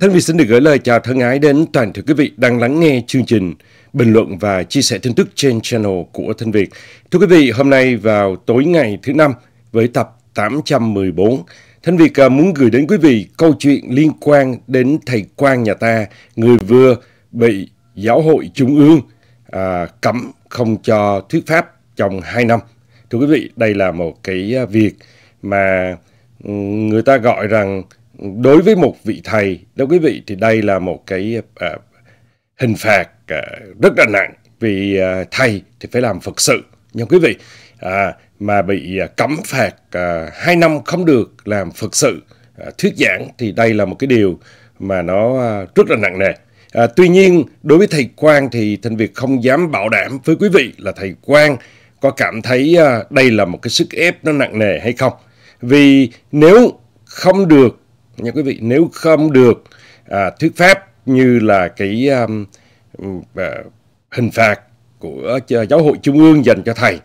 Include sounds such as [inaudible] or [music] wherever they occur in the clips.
Thân vị xin được gửi lời chào thân ái đến toàn thể quý vị đang lắng nghe chương trình, bình luận và chia sẻ tin tức trên channel của Thân Việt. Thưa quý vị, hôm nay vào tối ngày thứ năm với tập 814, thân Việt à, muốn gửi đến quý vị câu chuyện liên quan đến thầy quan nhà ta, người vừa bị giáo hội trung ương à, cấm không cho thuyết pháp trong 2 năm. Thưa quý vị, đây là một cái à, việc mà ừ, người ta gọi rằng đối với một vị thầy đó quý vị thì đây là một cái à, hình phạt à, rất là nặng vì à, thầy thì phải làm phật sự nhưng quý vị à, mà bị à, cấm phạt à, 2 năm không được làm phật sự à, thuyết giảng thì đây là một cái điều mà nó à, rất là nặng nề à, tuy nhiên đối với thầy Quang thì thành Việt không dám bảo đảm với quý vị là thầy Quang có cảm thấy à, đây là một cái sức ép nó nặng nề hay không vì nếu không được nha quý vị nếu không được à, thuyết pháp như là cái um, ừ, à, hình phạt của giáo hội trung ương dành cho thầy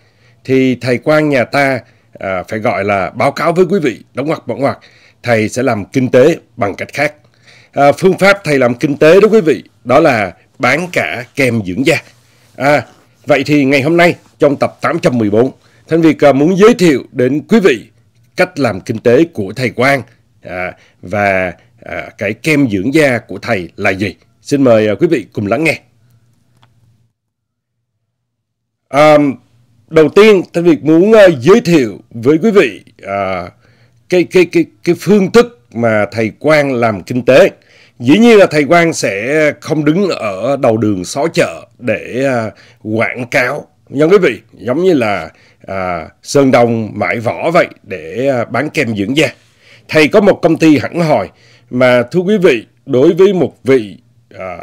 thì thầy quan nhà ta à, phải gọi là báo cáo với quý vị đóng ngoặc bỏ ngoặc thầy sẽ làm kinh tế bằng cách khác à, phương pháp thầy làm kinh tế đó quý vị đó là bán cả kèm dưỡng da à, vậy thì ngày hôm nay trong tập 814 Thanh Việt à, muốn giới thiệu đến quý vị cách làm kinh tế của thầy Quang à, và à, cái kem dưỡng da của thầy là gì. Xin mời à, quý vị cùng lắng nghe. À, đầu tiên, Thanh Việt muốn à, giới thiệu với quý vị à, cái, cái, cái, cái phương thức mà thầy Quang làm kinh tế. Dĩ nhiên là thầy Quang sẽ không đứng ở đầu đường xó chợ để à, quảng cáo nha quý vị, giống như là à, Sơn đồng mãi võ vậy để à, bán kem dưỡng da. Thầy có một công ty hẳn hỏi mà thưa quý vị, đối với một vị à,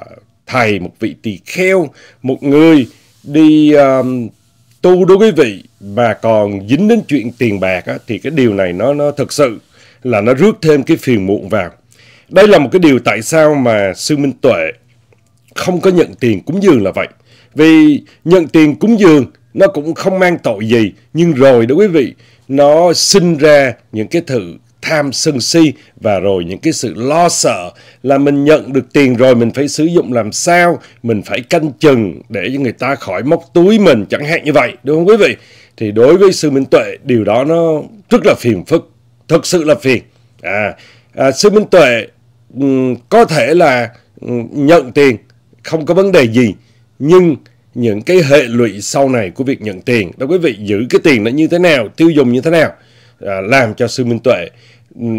thầy, một vị tỳ kheo, một người đi à, tu đối với vị mà còn dính đến chuyện tiền bạc á, thì cái điều này nó nó thực sự là nó rước thêm cái phiền muộn vào. Đây là một cái điều tại sao mà sư Minh Tuệ không có nhận tiền cúng dường là vậy. Vì nhận tiền cúng dường nó cũng không mang tội gì, nhưng rồi đó quý vị, nó sinh ra những cái thử tham sân si và rồi những cái sự lo sợ là mình nhận được tiền rồi mình phải sử dụng làm sao, mình phải canh chừng để cho người ta khỏi móc túi mình chẳng hạn như vậy, đúng không quý vị? Thì đối với sư Minh Tuệ điều đó nó rất là phiền phức, thực sự là phiền. À, à sư Minh Tuệ ừ, có thể là ừ, nhận tiền không có vấn đề gì nhưng những cái hệ lụy sau này của việc nhận tiền đó quý vị giữ cái tiền nó như thế nào tiêu dùng như thế nào à, làm cho sư minh tuệ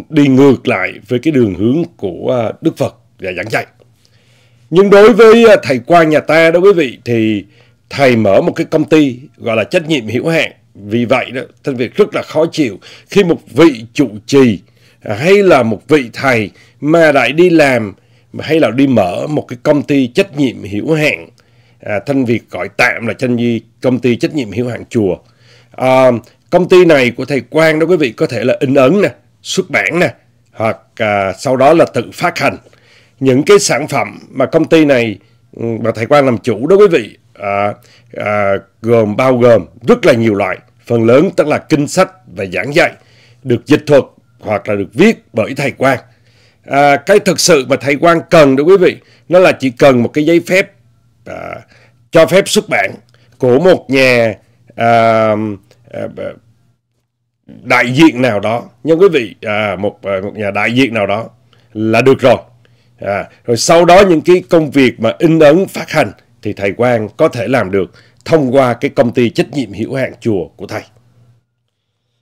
đi ngược lại với cái đường hướng của à, Đức Phật và giảng dạy. Nhưng đối với à, thầy qua nhà ta đó quý vị thì thầy mở một cái công ty gọi là trách nhiệm hữu hạn. Vì vậy đó, thân việc rất là khó chịu khi một vị trụ trì à, hay là một vị thầy mà lại đi làm hay là đi mở một cái công ty trách nhiệm hữu hạn à, thanh việt gọi tạm là chân di công ty trách nhiệm hữu hạn chùa à, công ty này của thầy quang đó quý vị có thể là in ấn nè xuất bản nè, hoặc à, sau đó là tự phát hành. Những cái sản phẩm mà công ty này ừ, mà Thầy Quang làm chủ đó quý vị, à, à, gồm bao gồm rất là nhiều loại, phần lớn tức là kinh sách và giảng dạy, được dịch thuật hoặc là được viết bởi Thầy Quang. À, cái thực sự mà Thầy Quang cần đó quý vị, nó là chỉ cần một cái giấy phép à, cho phép xuất bản của một nhà à, à, đại diện nào đó nhưng quý vị à, một à, một nhà đại diện nào đó là được rồi à, rồi sau đó những cái công việc mà in ấn phát hành thì thầy Quang có thể làm được thông qua cái công ty trách nhiệm hữu hạn chùa của thầy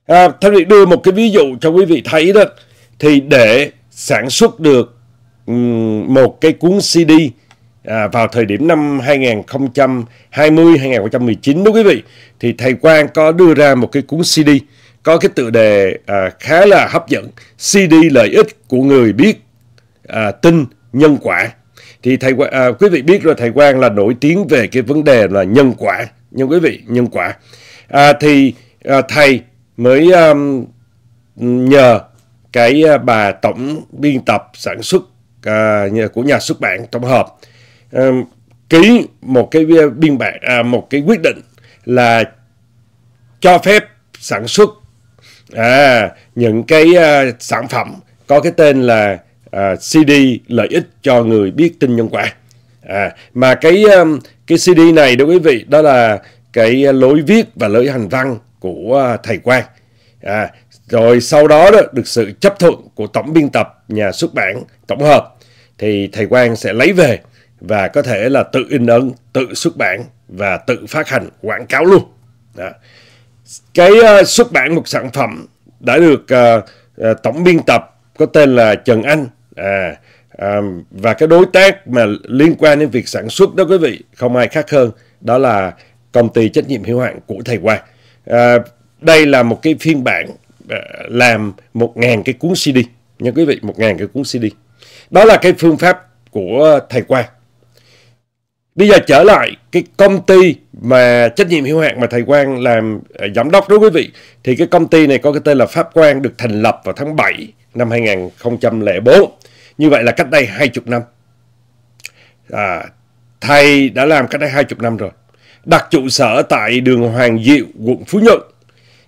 à, thầy đưa một cái ví dụ cho quý vị thấy đó thì để sản xuất được một cái cuốn CD à, vào thời điểm năm 2020 2019 đó quý vị thì thầy Quang có đưa ra một cái cuốn CD có cái tựa đề à, khá là hấp dẫn CD lợi ích của người biết à, tin nhân quả thì thầy à, quý vị biết rồi thầy Quang là nổi tiếng về cái vấn đề là nhân quả nhưng quý vị nhân quả à, thì à, thầy mới um, nhờ cái à, bà tổng biên tập sản xuất à, của nhà xuất bản tổng hợp à, ký một cái biên bản à, một cái quyết định là cho phép sản xuất à, những cái uh, sản phẩm có cái tên là uh, à, CD lợi ích cho người biết tin nhân quả. À, mà cái um, cái CD này đó quý vị đó là cái lối viết và lối hành văn của thầy Quang. À, rồi sau đó, đó được sự chấp thuận của tổng biên tập nhà xuất bản tổng hợp thì thầy Quang sẽ lấy về và có thể là tự in ấn, tự xuất bản và tự phát hành quảng cáo luôn. Đó cái uh, xuất bản một sản phẩm đã được uh, uh, tổng biên tập có tên là Trần Anh à, à, và cái đối tác mà liên quan đến việc sản xuất đó quý vị không ai khác hơn đó là công ty trách nhiệm hữu hạn của thầy Quang à, đây là một cái phiên bản à, làm một ngàn cái cuốn CD nha quý vị một ngàn cái cuốn CD đó là cái phương pháp của thầy Quang Bây giờ trở lại cái công ty mà trách nhiệm hữu hạn mà thầy Quang làm à, giám đốc đó quý vị. Thì cái công ty này có cái tên là Pháp Quang được thành lập vào tháng 7 năm 2004. Như vậy là cách đây 20 năm. À, thầy đã làm cách đây 20 năm rồi. Đặt trụ sở tại đường Hoàng Diệu, quận Phú Nhuận.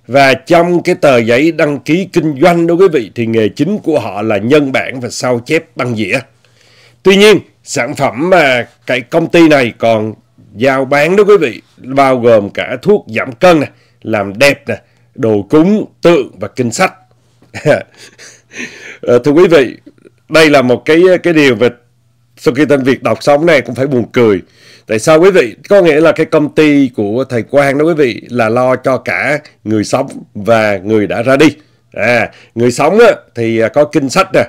Và trong cái tờ giấy đăng ký kinh doanh đó quý vị thì nghề chính của họ là nhân bản và sao chép băng dĩa. Tuy nhiên Sản phẩm mà cái công ty này còn giao bán đó quý vị bao gồm cả thuốc giảm cân này, làm đẹp này, đồ cúng, tượng và kinh sách. [laughs] Ờ, thưa quý vị, đây là một cái cái điều về sau khi tên Việt đọc xong này cũng phải buồn cười. Tại sao quý vị? Có nghĩa là cái công ty của thầy Quang đó quý vị là lo cho cả người sống và người đã ra đi. À, người sống á, thì à, có kinh sách nè,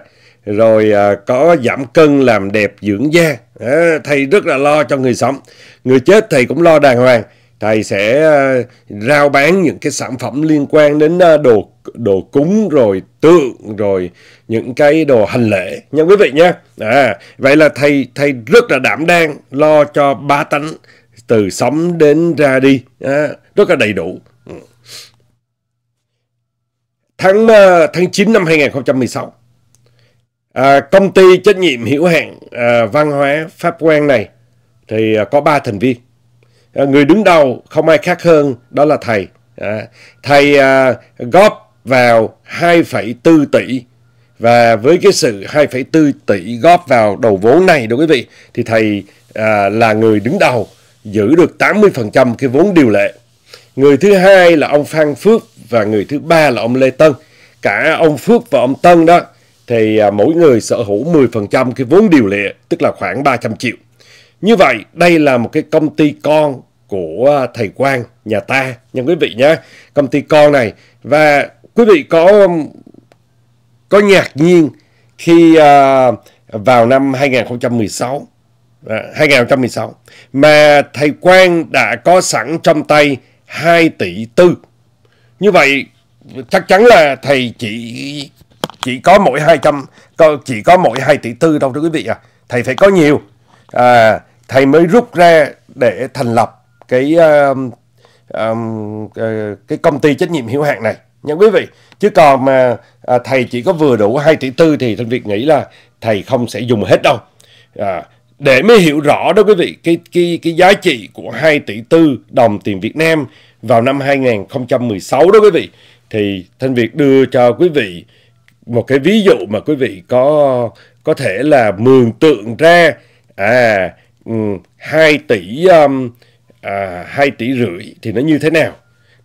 rồi à, có giảm cân làm đẹp dưỡng da à, thầy rất là lo cho người sống người chết thầy cũng lo đàng hoàng thầy sẽ à, rao bán những cái sản phẩm liên quan đến à, đồ đồ cúng rồi tượng rồi những cái đồ hành lễ nha quý vị nha à, vậy là thầy thầy rất là đảm đang lo cho ba tánh từ sống đến ra đi à, rất là đầy đủ ừ. tháng à, tháng 9 năm 2016 À, công ty trách nhiệm hữu hạn à, văn hóa Pháp quan này thì à, có ba thành viên. À, người đứng đầu không ai khác hơn đó là thầy. À, thầy à, góp vào 2,4 tỷ và với cái sự 2,4 tỷ góp vào đầu vốn này đó quý vị thì thầy à, là người đứng đầu giữ được 80% cái vốn điều lệ. Người thứ hai là ông Phan Phước và người thứ ba là ông Lê Tân. Cả ông Phước và ông Tân đó thì à, mỗi người sở hữu 10% cái vốn điều lệ, tức là khoảng 300 triệu. Như vậy, đây là một cái công ty con của à, thầy Quang, nhà ta, nha quý vị nhé. Công ty con này. Và quý vị có có ngạc nhiên khi à, vào năm 2016, à, 2016 mà thầy Quang đã có sẵn trong tay 2 tỷ tư. Như vậy, chắc chắn là thầy chỉ chỉ có mỗi 200 chỉ có mỗi 2 tỷ tư đâu thưa quý vị à thầy phải có nhiều à, thầy mới rút ra để thành lập cái uh, uh, cái công ty trách nhiệm hữu hạn này nha quý vị chứ còn mà à, thầy chỉ có vừa đủ 2 tỷ tư thì thân việc nghĩ là thầy không sẽ dùng hết đâu à, để mới hiểu rõ đó quý vị cái cái cái giá trị của 2 tỷ tư đồng tiền Việt Nam vào năm 2016 đó quý vị thì thân việc đưa cho quý vị một cái ví dụ mà quý vị có có thể là mường tượng ra à 2 ừ, tỷ um, à, 2 tỷ rưỡi thì nó như thế nào.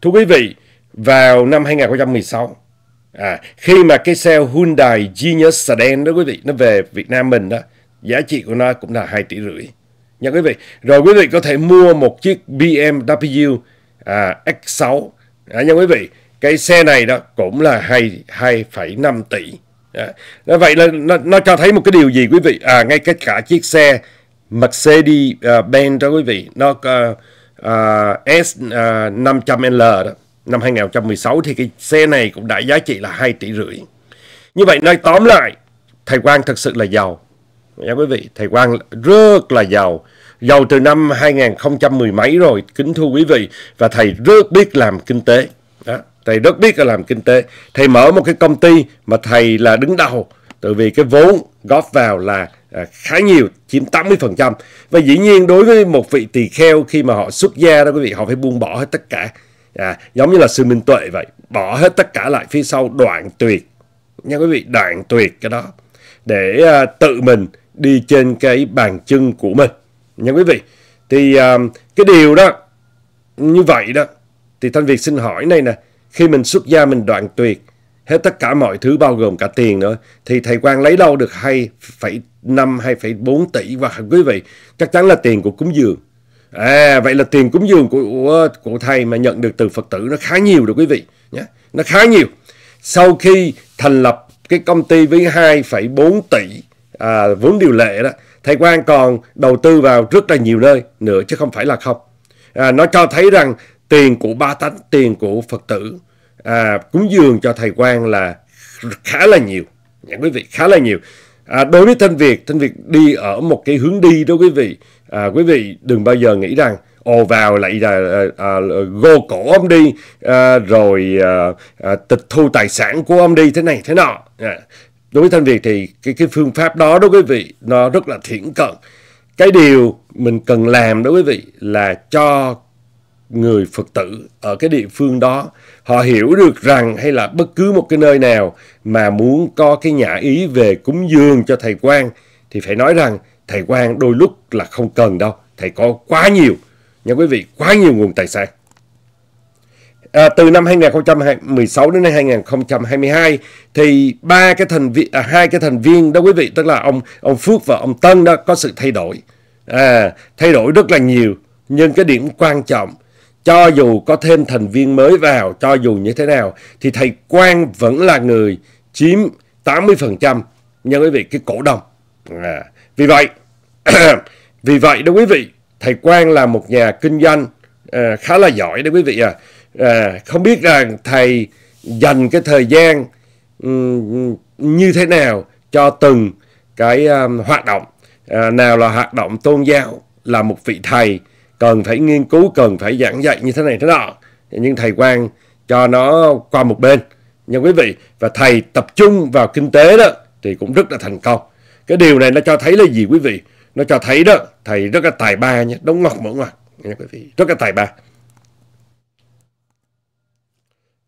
Thưa quý vị, vào năm 2016 à khi mà cái xe Hyundai Genius Sedan đó quý vị nó về Việt Nam mình đó, giá trị của nó cũng là 2 tỷ rưỡi. Nha quý vị. Rồi quý vị có thể mua một chiếc BMW à, X6 à, nha quý vị cái xe này đó cũng là 2 2,5 tỷ. Đó. Vậy là nó, nó cho thấy một cái điều gì quý vị? À ngay cái cả chiếc xe Mercedes à, Benz đó quý vị, nó uh, uh, S uh, à, 500L đó, năm 2016 thì cái xe này cũng đã giá trị là 2 tỷ rưỡi. Như vậy nói tóm lại, thầy Quang thật sự là giàu. Nha dạ quý vị, thầy Quang rất là giàu giàu từ năm 2010 mấy rồi, kính thưa quý vị, và thầy rất biết làm kinh tế thầy rất biết là làm kinh tế thầy mở một cái công ty mà thầy là đứng đầu tại vì cái vốn góp vào là à, khá nhiều chiếm 80% và dĩ nhiên đối với một vị tỳ kheo khi mà họ xuất gia đó quý vị họ phải buông bỏ hết tất cả à, giống như là sư minh tuệ vậy bỏ hết tất cả lại phía sau đoạn tuyệt nha quý vị đoạn tuyệt cái đó để à, tự mình đi trên cái bàn chân của mình nha quý vị thì à, cái điều đó như vậy đó thì thanh việt xin hỏi này nè khi mình xuất gia mình đoạn tuyệt, hết tất cả mọi thứ bao gồm cả tiền nữa, thì thầy quan lấy đâu được 2,5, 2,4 tỷ và quý vị, chắc chắn là tiền của cúng dường. À, vậy là tiền cúng dường của, của, của thầy mà nhận được từ Phật tử nó khá nhiều rồi quý vị. nhé Nó khá nhiều. Sau khi thành lập cái công ty với 2,4 tỷ à, vốn điều lệ đó, thầy quan còn đầu tư vào rất là nhiều nơi nữa chứ không phải là không. À, nó cho thấy rằng tiền của ba tánh, tiền của Phật tử à, cúng dường cho thầy quan là khá là nhiều. Nha dạ, quý vị, khá là nhiều. À, đối với Thanh Việt, Thanh Việt đi ở một cái hướng đi đó quý vị. À, quý vị đừng bao giờ nghĩ rằng ồ vào lại là à, à, gô cổ ông đi à, rồi à, à, tịch thu tài sản của ông đi thế này thế nọ. À, đối với Thanh Việt thì cái cái phương pháp đó đó quý vị nó rất là thiển cận. Cái điều mình cần làm đó quý vị là cho người Phật tử ở cái địa phương đó. Họ hiểu được rằng hay là bất cứ một cái nơi nào mà muốn có cái nhã ý về cúng dường cho thầy quan thì phải nói rằng thầy quan đôi lúc là không cần đâu. Thầy có quá nhiều, nha quý vị, quá nhiều nguồn tài sản. À, từ năm 2016 đến năm 2022 thì ba cái thành viên à, hai cái thành viên đó quý vị tức là ông ông Phước và ông Tân đó có sự thay đổi à, thay đổi rất là nhiều nhưng cái điểm quan trọng cho dù có thêm thành viên mới vào, cho dù như thế nào, thì thầy Quang vẫn là người chiếm 80% nha quý vị, cái cổ đông. À, vì vậy, [clears throat] vì vậy đó quý vị, thầy Quang là một nhà kinh doanh à, khá là giỏi đó quý vị à. à không biết là thầy dành cái thời gian um, như thế nào cho từng cái um, hoạt động, à, nào là hoạt động tôn giáo, là một vị thầy, cần phải nghiên cứu cần phải giảng dạy như thế này thế nọ nhưng thầy quan cho nó qua một bên nha quý vị và thầy tập trung vào kinh tế đó thì cũng rất là thành công cái điều này nó cho thấy là gì quý vị nó cho thấy đó thầy rất là tài ba nha đóng ngọc mở ngoặc nha quý vị rất là tài ba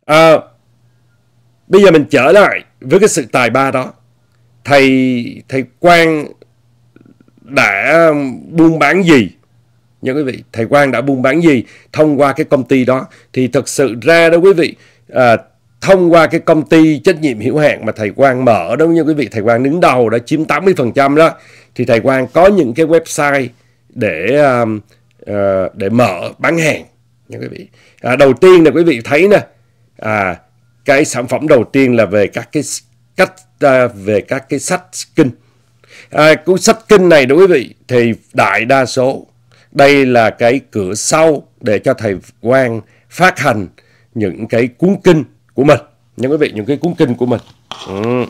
à, bây giờ mình trở lại với cái sự tài ba đó thầy thầy quan đã buôn bán gì nha quý vị thầy Quang đã buôn bán gì thông qua cái công ty đó thì thật sự ra đó quý vị à, thông qua cái công ty trách nhiệm hữu hạn mà thầy Quang mở đó như quý vị thầy Quang đứng đầu đã chiếm 80% đó thì thầy Quang có những cái website để uh, uh, để mở bán hàng nha quý vị à, đầu tiên là quý vị thấy nè à, cái sản phẩm đầu tiên là về các cái cách uh, về các cái sách kinh à, cuốn sách kinh này đối quý vị thì đại đa số đây là cái cửa sau để cho thầy Quang phát hành những cái cuốn kinh của mình. Nha quý vị, những cái cuốn kinh của mình. Ừ.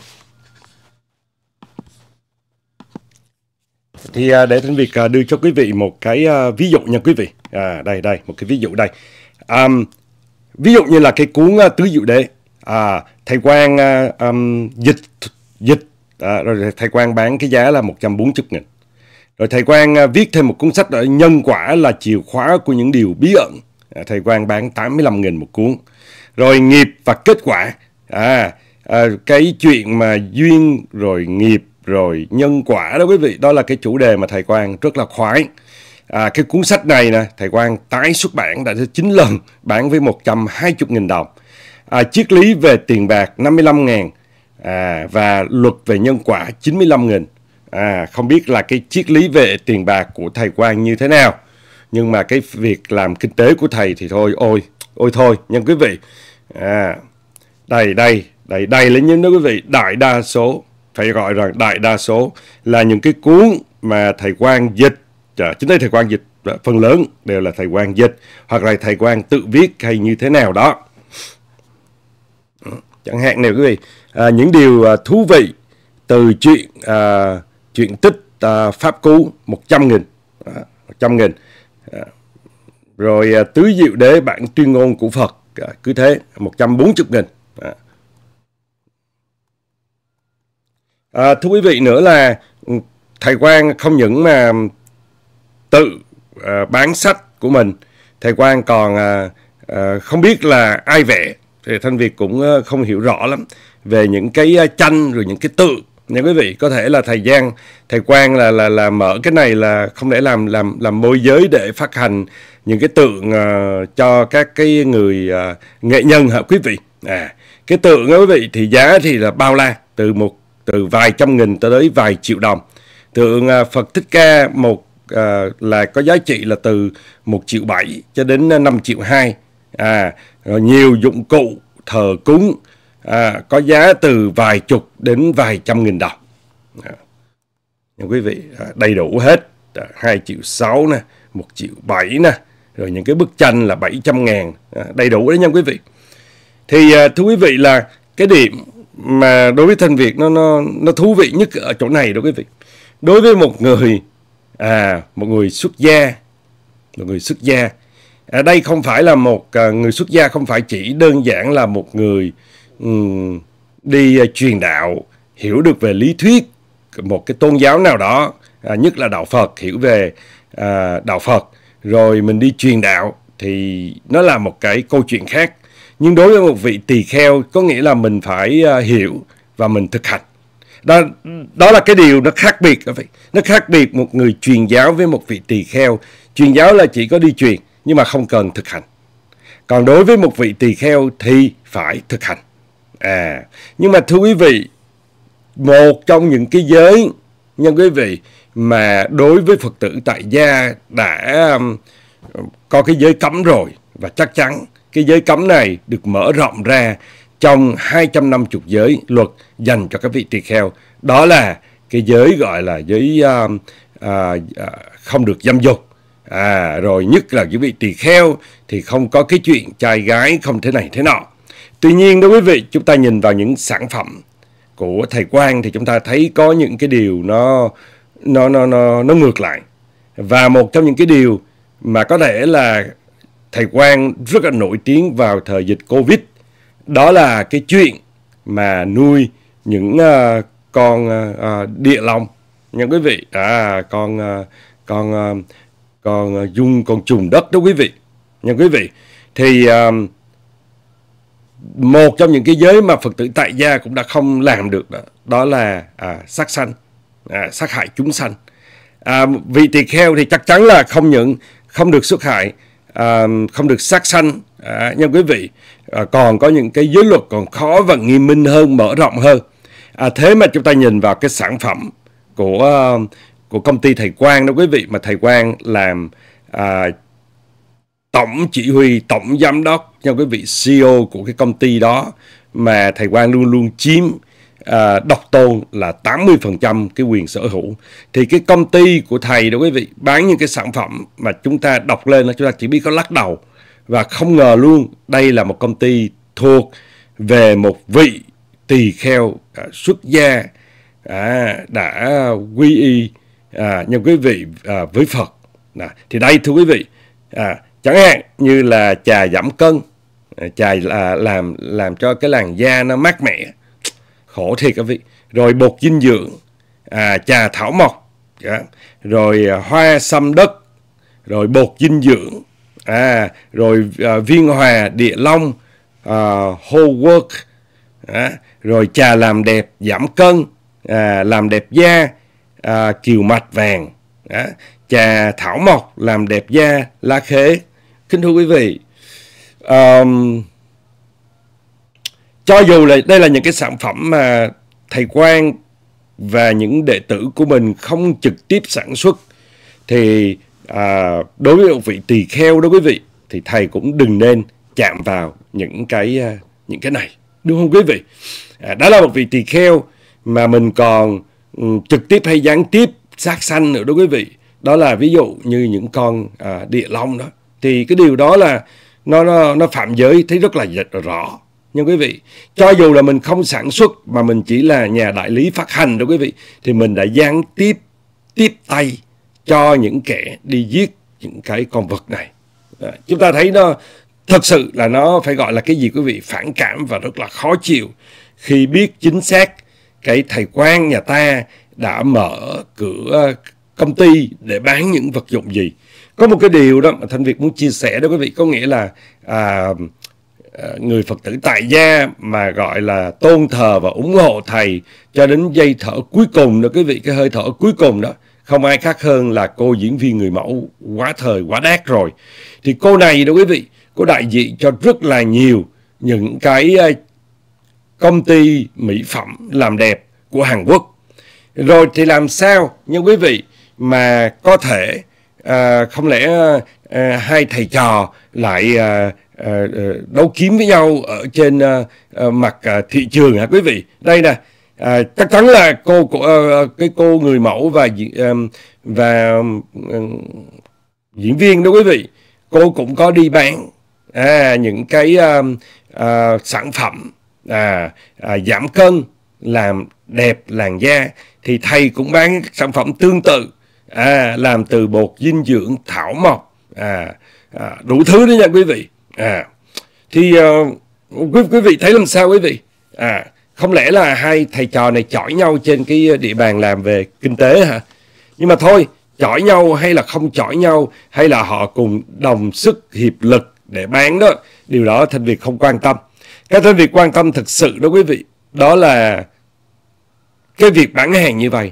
Thì à, để Thanh Việt à, đưa cho quý vị một cái à, ví dụ nha quý vị. À, đây, đây, một cái ví dụ đây. Um, ví dụ như là cái cuốn Tứ Diệu Đế. À, thầy Quang um, dịch dịch à, rồi thầy Quang bán cái giá là 140 nghìn rồi thầy Quang à, viết thêm một cuốn sách ở Nhân quả là chìa khóa của những điều bí ẩn. À, thầy Quang bán 85.000 một cuốn. Rồi nghiệp và kết quả. À, à, cái chuyện mà duyên rồi nghiệp rồi nhân quả đó quý vị. Đó là cái chủ đề mà thầy Quang rất là khoái. À, cái cuốn sách này nè, thầy Quang tái xuất bản đã thứ 9 lần, bán với 120.000 đồng. À, triết lý về tiền bạc 55.000 à, và luật về nhân quả 95.000 à, không biết là cái triết lý về tiền bạc của thầy Quang như thế nào nhưng mà cái việc làm kinh tế của thầy thì thôi ôi ôi thôi nhưng quý vị à, đây đây đây đây là những quý vị đại đa số phải gọi rằng đại đa số là những cái cuốn mà thầy Quang dịch à, dạ, chính đây thầy Quang dịch dạ, phần lớn đều là thầy Quang dịch hoặc là thầy Quang tự viết hay như thế nào đó chẳng hạn nếu quý vị à, những điều à, thú vị từ chuyện à, chuyện tích uh, pháp cú 100 nghìn à, 100 nghìn à, rồi à, tứ diệu đế bản tuyên ngôn của Phật à, cứ thế 140 nghìn à. À, thưa quý vị nữa là ừ, thầy Quang không những mà tự à, bán sách của mình thầy Quang còn à, à, không biết là ai vẽ thì Thanh Việt cũng à, không hiểu rõ lắm về những cái à, tranh rồi những cái tự những quý vị có thể là thầy Giang thầy Quang là là là mở cái này là không để làm làm làm môi giới để phát hành những cái tượng uh, cho các cái người uh, nghệ nhân hả quý vị à cái tượng quý vị thì giá thì là bao la từ một từ vài trăm nghìn tới tới vài triệu đồng tượng uh, Phật Thích Ca một uh, là có giá trị là từ một triệu bảy cho đến năm triệu hai à rồi nhiều dụng cụ thờ cúng à, có giá từ vài chục đến vài trăm nghìn đồng. À, dạ. nhưng quý vị à, đầy đủ hết, à, dạ, 2 triệu 6 nè, 1 triệu 7 nè, rồi những cái bức tranh là 700 ngàn, à, đầy đủ đấy nha quý vị. Thì à, thưa quý vị là cái điểm mà đối với thanh Việt nó nó nó thú vị nhất ở chỗ này đó quý vị. Đối với một người à một người xuất gia, một người xuất gia. à, đây không phải là một à, người xuất gia không phải chỉ đơn giản là một người um, đi uh, truyền đạo hiểu được về lý thuyết một cái tôn giáo nào đó à, nhất là đạo Phật hiểu về à, đạo Phật rồi mình đi truyền đạo thì nó là một cái câu chuyện khác nhưng đối với một vị tỳ kheo có nghĩa là mình phải à, hiểu và mình thực hành đó đó là cái điều nó khác biệt nó khác biệt một người truyền giáo với một vị tỳ kheo truyền giáo là chỉ có đi truyền nhưng mà không cần thực hành còn đối với một vị tỳ kheo thì phải thực hành à nhưng mà thưa quý vị một trong những cái giới nha quý vị mà đối với phật tử tại gia đã um, có cái giới cấm rồi và chắc chắn cái giới cấm này được mở rộng ra trong 250 giới luật dành cho các vị tỳ kheo đó là cái giới gọi là giới uh, uh, uh, không được dâm dục à rồi nhất là cái vị tỳ kheo thì không có cái chuyện trai gái không thế này thế nọ Tuy nhiên đó quý vị, chúng ta nhìn vào những sản phẩm của thầy Quang thì chúng ta thấy có những cái điều nó nó nó nó nó ngược lại. Và một trong những cái điều mà có thể là thầy Quang rất là nổi tiếng vào thời dịch Covid đó là cái chuyện mà nuôi những uh, con uh, địa long nha quý vị à con uh, con uh, con uh, dung con trùng đất đó quý vị nha quý vị thì uh, một trong những cái giới mà Phật tử tại gia cũng đã không làm được đó, đó là à, sát sanh, à, sát hại chúng sanh. À, vị tỳ kheo thì chắc chắn là không những không được xuất hại, à, không được sát sanh, à, nhưng quý vị à, còn có những cái giới luật còn khó và nghiêm minh hơn, mở rộng hơn. À, thế mà chúng ta nhìn vào cái sản phẩm của à, của công ty thầy Quang đó quý vị mà thầy Quang làm à, tổng chỉ huy, tổng giám đốc cho cái vị CEO của cái công ty đó mà thầy Quang luôn luôn chiếm à, độc tôn là 80% cái quyền sở hữu thì cái công ty của thầy đó quý vị bán những cái sản phẩm mà chúng ta đọc lên là chúng ta chỉ biết có lắc đầu và không ngờ luôn đây là một công ty thuộc về một vị tỳ kheo à, xuất gia à, đã quy y à, nhưng quý vị à, với Phật à, thì đây thưa quý vị à, chẳng hạn như là trà giảm cân trà là làm làm cho cái làn da nó mát mẻ khổ thiệt các vị rồi bột dinh dưỡng à, trà thảo mộc dạ. rồi à, hoa xăm đất rồi bột dinh dưỡng à rồi à, viên hòa địa long à, whole work à, rồi trà làm đẹp giảm cân à, làm đẹp da à, kiều mạch vàng à, trà thảo mộc làm đẹp da lá khế Kính thưa quý vị, um, cho dù là đây là những cái sản phẩm mà thầy Quang và những đệ tử của mình không trực tiếp sản xuất thì à, đối với vị tỳ kheo đó quý vị thì thầy cũng đừng nên chạm vào những cái à, những cái này đúng không quý vị à, đó là một vị tỳ kheo mà mình còn um, trực tiếp hay gián tiếp sát sanh nữa đó quý vị đó là ví dụ như những con à, địa long đó thì cái điều đó là nó nó nó phạm giới thấy rất là rõ nhưng quý vị cho dù là mình không sản xuất mà mình chỉ là nhà đại lý phát hành đó quý vị thì mình đã gián tiếp tiếp tay cho những kẻ đi giết những cái con vật này à, chúng ta thấy nó thật sự là nó phải gọi là cái gì quý vị phản cảm và rất là khó chịu khi biết chính xác cái thầy quan nhà ta đã mở cửa công ty để bán những vật dụng gì có một cái điều đó mà thanh việt muốn chia sẻ đó quý vị có nghĩa là à, à người phật tử tại gia mà gọi là tôn thờ và ủng hộ thầy cho đến dây thở cuối cùng đó quý vị cái hơi thở cuối cùng đó không ai khác hơn là cô diễn viên người mẫu quá thời quá đát rồi thì cô này đó quý vị có đại diện cho rất là nhiều những cái à, công ty mỹ phẩm làm đẹp của Hàn Quốc rồi thì làm sao nhưng quý vị mà có thể à, không lẽ à, hai thầy trò lại à, à, đấu kiếm với nhau ở trên à, mặt à, thị trường hả quý vị đây nè à, chắc chắn là cô của à, cái cô người mẫu và à, và à, diễn viên đó quý vị cô cũng có đi bán à, những cái à, à, sản phẩm à, à, giảm cân làm đẹp làn da thì thầy cũng bán sản phẩm tương tự à, làm từ bột dinh dưỡng thảo mộc à, à đủ thứ đó nha quý vị à thì uh, quý, quý vị thấy làm sao quý vị à không lẽ là hai thầy trò này chọi nhau trên cái địa bàn làm về kinh tế hả nhưng mà thôi chọi nhau hay là không chọi nhau hay là họ cùng đồng sức hiệp lực để bán đó điều đó thanh việt không quan tâm cái thanh việt quan tâm thực sự đó quý vị đó là cái việc bán hàng như vậy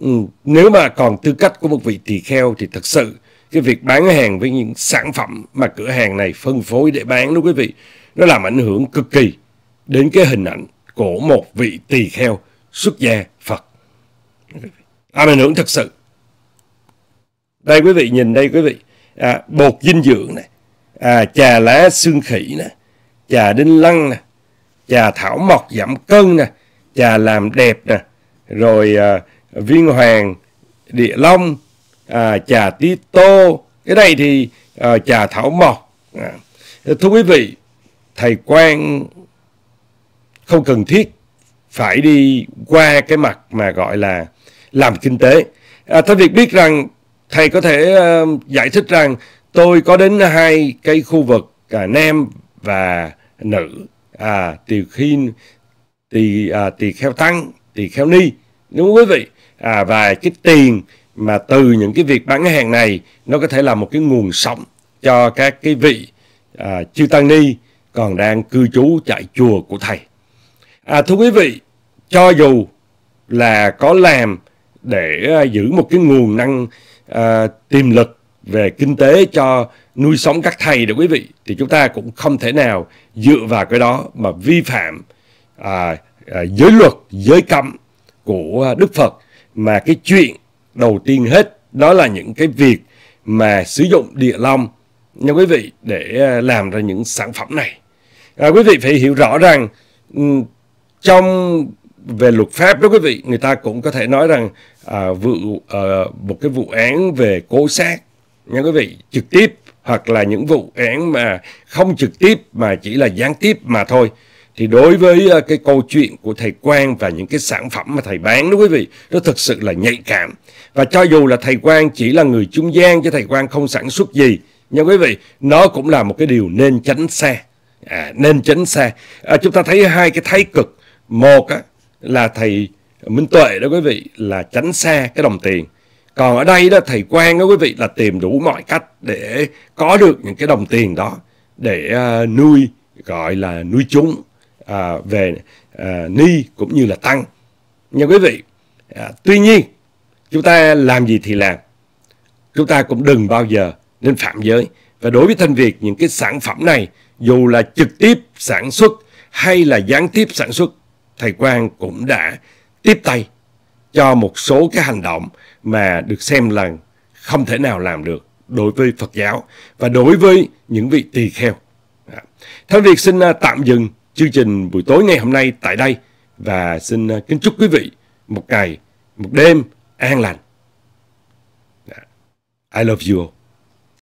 Ừ, nếu mà còn tư cách của một vị tỳ kheo thì thật sự cái việc bán hàng với những sản phẩm mà cửa hàng này phân phối để bán đó quý vị nó làm ảnh hưởng cực kỳ đến cái hình ảnh của một vị tỳ kheo xuất gia Phật. Làm ảnh hưởng thật sự. Đây quý vị nhìn đây quý vị, à, bột dinh dưỡng này, à, trà lá xương khỉ này, trà đinh lăng này, trà thảo mộc giảm cân nè, trà làm đẹp nè, rồi à, Viên Hoàng, Địa Long, à, trà tí tô, cái này thì à, trà thảo mộc. À. Thưa quý vị, thầy quan không cần thiết phải đi qua cái mặt mà gọi là làm kinh tế. À, thưa việc biết rằng thầy có thể à, giải thích rằng tôi có đến hai cái khu vực à, nam và nữ à, tỳ khi tỳ à, tỳ kheo tăng tỳ kheo ni đúng không quý vị à, và cái tiền mà từ những cái việc bán hàng này nó có thể là một cái nguồn sống cho các cái vị à, chư tăng ni còn đang cư trú tại chùa của thầy. À, thưa quý vị, cho dù là có làm để à, giữ một cái nguồn năng à, tiềm lực về kinh tế cho nuôi sống các thầy được quý vị thì chúng ta cũng không thể nào dựa vào cái đó mà vi phạm à, à, giới luật giới cấm của Đức Phật mà cái chuyện đầu tiên hết đó là những cái việc mà sử dụng địa long nha quý vị để à, làm ra những sản phẩm này. À, quý vị phải hiểu rõ rằng trong về luật pháp đó quý vị người ta cũng có thể nói rằng à, vụ à, một cái vụ án về cố sát nha quý vị trực tiếp hoặc là những vụ án mà không trực tiếp mà chỉ là gián tiếp mà thôi thì đối với ờ, cái câu chuyện của thầy Quang và những cái sản phẩm mà thầy bán đó quý vị, nó thực sự là nhạy cảm. Và cho dù là thầy Quang chỉ là người trung gian cho thầy Quang không sản xuất gì, nhưng quý vị, nó cũng là một cái điều nên tránh xa. À, nên tránh xa. À, chúng ta thấy hai cái thái cực. Một á, là thầy Minh Tuệ đó quý vị là tránh xa cái đồng tiền. Còn ở đây đó thầy Quang đó quý vị là tìm đủ mọi cách để có được những cái đồng tiền đó để uh, nuôi gọi là nuôi chúng à, về à, ni cũng như là tăng. Nha quý vị, à, tuy nhiên chúng ta làm gì thì làm, chúng ta cũng đừng bao giờ nên phạm giới. Và đối với Thanh Việt, những cái sản phẩm này, dù là trực tiếp sản xuất hay là gián tiếp sản xuất, Thầy Quang cũng đã tiếp tay cho một số cái hành động mà được xem là không thể nào làm được đối với Phật giáo và đối với những vị tỳ kheo. À, Thanh Việt xin à, tạm dừng chương trình buổi tối ngày hôm nay tại đây và xin à, kính chúc quý vị một ngày, một đêm an lành. Dạ. I love you all.